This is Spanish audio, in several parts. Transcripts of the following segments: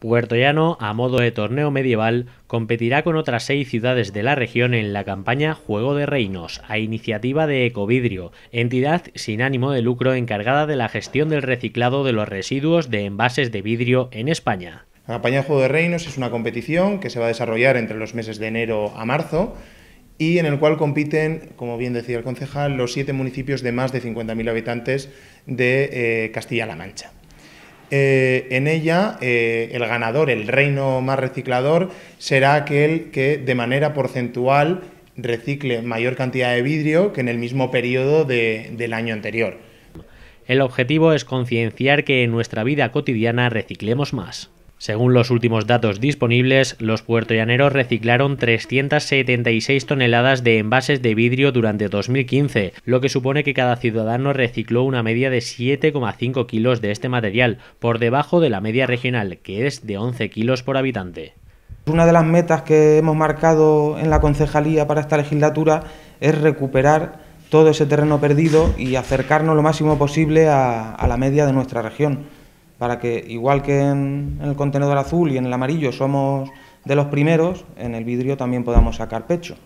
Puerto Llano, a modo de torneo medieval, competirá con otras seis ciudades de la región en la campaña Juego de Reinos, a iniciativa de Ecovidrio, entidad sin ánimo de lucro encargada de la gestión del reciclado de los residuos de envases de vidrio en España. La campaña Juego de Reinos es una competición que se va a desarrollar entre los meses de enero a marzo y en el cual compiten, como bien decía el concejal, los siete municipios de más de 50.000 habitantes de eh, Castilla-La Mancha. Eh, en ella eh, el ganador, el reino más reciclador, será aquel que de manera porcentual recicle mayor cantidad de vidrio que en el mismo periodo del año anterior. El objetivo es concienciar que en nuestra vida cotidiana reciclemos más. Según los últimos datos disponibles, los puertollaneros reciclaron 376 toneladas de envases de vidrio durante 2015, lo que supone que cada ciudadano recicló una media de 7,5 kilos de este material, por debajo de la media regional, que es de 11 kilos por habitante. Una de las metas que hemos marcado en la concejalía para esta legislatura es recuperar todo ese terreno perdido y acercarnos lo máximo posible a, a la media de nuestra región para que, igual que en, el contenedor azul y en el amarillo somos de los primeros, en el vidrio también podamos sacar pecho.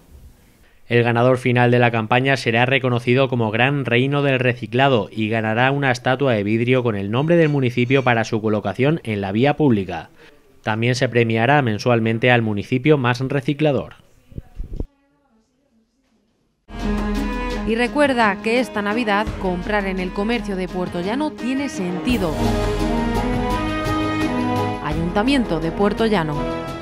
El ganador final de la campaña será reconocido como Gran Reino del Reciclado y ganará una estatua de vidrio con el nombre del municipio para su colocación en la vía pública. También se premiará mensualmente al municipio más reciclador. Y recuerda que esta Navidad comprar en el comercio de Puerto Llano tiene sentido. Ayuntamiento de Puerto Llano.